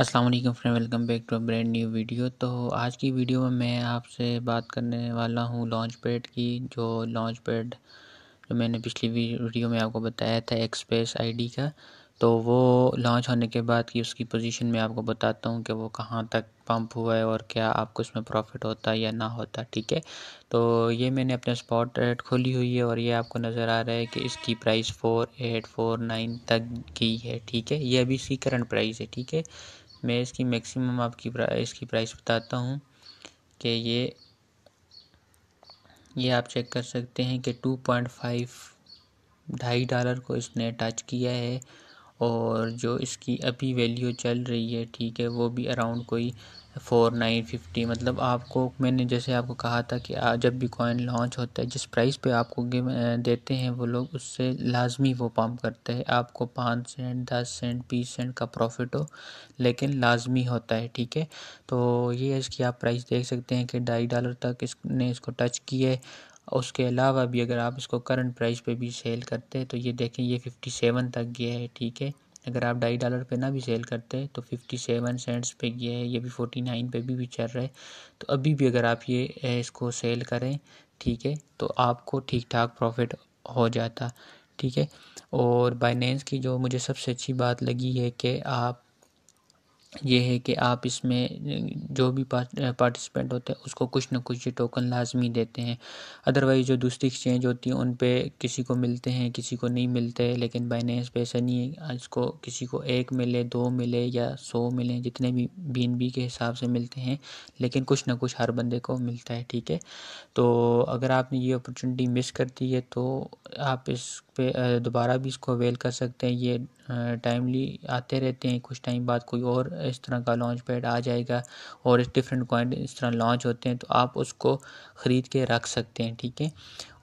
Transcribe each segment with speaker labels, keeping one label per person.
Speaker 1: अस्सलाम वालेकुम friend welcome back to brand new video तो आज की वीडियो में मैं आपसे बात करने वाला हूँ लॉन्च पैड की जो लॉन्च पैड जो मैंने पिछली वीडियो में आपको बताया था एक्सप्रेस आईडी का तो वो लॉन्च होने के बाद की उसकी पोजीशन में आपको बताता हूँ कि वो कहाँ तक पंप हुआ है और क्या आपको इसमें प्रॉफिट होता है या ना होता ठीक है तो ये मैंने अपने स्पॉट रेट खोली हुई है और ये आपको नज़र आ रहा है कि इसकी price four eight four nine तक की है ठीक है ये अभी इसकी करंट प्राइस है ठीक है मैं इसकी मैक्सिमम आपकी प्राइस की प्राइस बताता हूँ कि ये ये आप चेक कर सकते हैं कि टू पॉइंट फाइव ढाई डॉलर को इसने टच किया है और जो इसकी अभी वैल्यू चल रही है ठीक है वो भी अराउंड कोई फोर नाइन फिफ्टी मतलब आपको मैंने जैसे आपको कहा था कि जब भी कॉइन लॉन्च होता है जिस प्राइस पे आपको गिव देते हैं वो लोग उससे लाजमी वो पम्प करते हैं आपको पाँच सेंट दस सेंट बीस सेंट का प्रॉफिट हो लेकिन लाजमी होता है ठीक है तो ये इसकी आप प्राइस देख सकते हैं कि ढाई डॉलर तक इसने इसको टच किया है उसके अलावा भी अगर आप इसको करंट प्राइस पे भी सेल करते हैं तो ये देखें ये फिफ्टी सेवन तक गया है ठीक है अगर आप ढाई डॉलर पे ना भी सेल करते हैं तो फिफ्टी सेवन सेंट्स पे गया है ये भी फोर्टी नाइन पे भी, भी चल रहा है तो अभी भी अगर आप ये इसको सेल करें ठीक है तो आपको ठीक ठाक प्रॉफिट हो जाता ठीक है और बाइनेंस की जो मुझे सबसे अच्छी बात लगी है कि आप ये है कि आप इसमें जो भी पार्टिसिपेंट होते हैं उसको कुछ ना कुछ ये टोकन लाजमी देते हैं अदरवाइज़ जो दूसरी एक्सचेंज होती है उन पे किसी को मिलते हैं किसी को नहीं मिलते लेकिन बाइनेंस पे ऐसा नहीं है इसको किसी को एक मिले दो मिले या सौ मिले जितने भी बी एन बी के हिसाब से मिलते हैं लेकिन कुछ ना कुछ हर बंदे को मिलता है ठीक है तो अगर आपने ये अपॉर्चुनिटी मिस कर दी है तो आप इस पे दोबारा भी इसको अवेल कर सकते हैं ये टाइमली आते रहते हैं कुछ टाइम बाद कोई और इस तरह का लॉन्च पैड आ जाएगा और इस डिफरेंट कॉइन इस तरह लॉन्च होते हैं तो आप उसको ख़रीद के रख सकते हैं ठीक है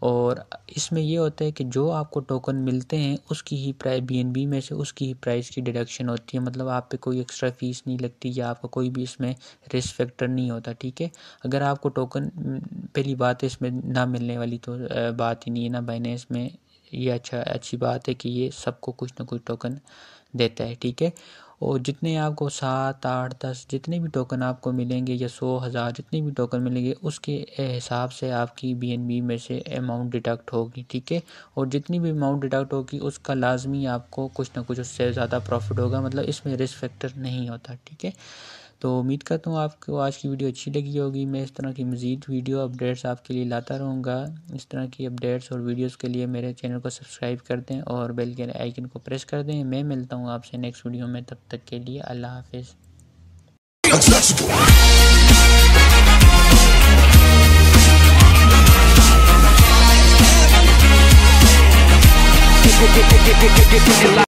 Speaker 1: और इसमें यह होता है कि जो आपको टोकन मिलते हैं उसकी ही प्राइस बी में से उसकी ही प्राइस की डिडक्शन होती है मतलब आप पे कोई एक्स्ट्रा फ़ीस नहीं लगती या आपका कोई भी इसमें रिस्क फैक्टर नहीं होता ठीक है अगर आपको टोकन पहली बात है इसमें ना मिलने वाली तो बात ही नहीं है ना बाइनेंस में ये अच्छा अच्छी बात है कि ये सबको कुछ ना कुछ टोकन देता है ठीक है और जितने आपको सात आठ दस जितने भी टोकन आपको मिलेंगे या सौ हज़ार जितने भी टोकन मिलेंगे उसके हिसाब से आपकी बीएनबी में से अमाउंट डिडक्ट होगी ठीक है और जितनी भी अमाउंट डिडक्ट होगी उसका लाजमी आपको कुछ ना कुछ उससे ज़्यादा प्रॉफिट होगा मतलब इसमें रिस्क फैक्टर नहीं होता ठीक है तो उम्मीद करता हूँ आपको आज की वीडियो अच्छी लगी होगी मैं इस तरह की मज़ीद वीडियो अपडेट्स आपके लिए लाता रहूँगा इस तरह की अपडेट्स और वीडियोस के लिए मेरे चैनल को सब्सक्राइब कर दें और बेल के आइकन को प्रेस कर दें मैं मिलता हूँ आपसे नेक्स्ट वीडियो में तब तक के लिए अल्लाह हाफिज़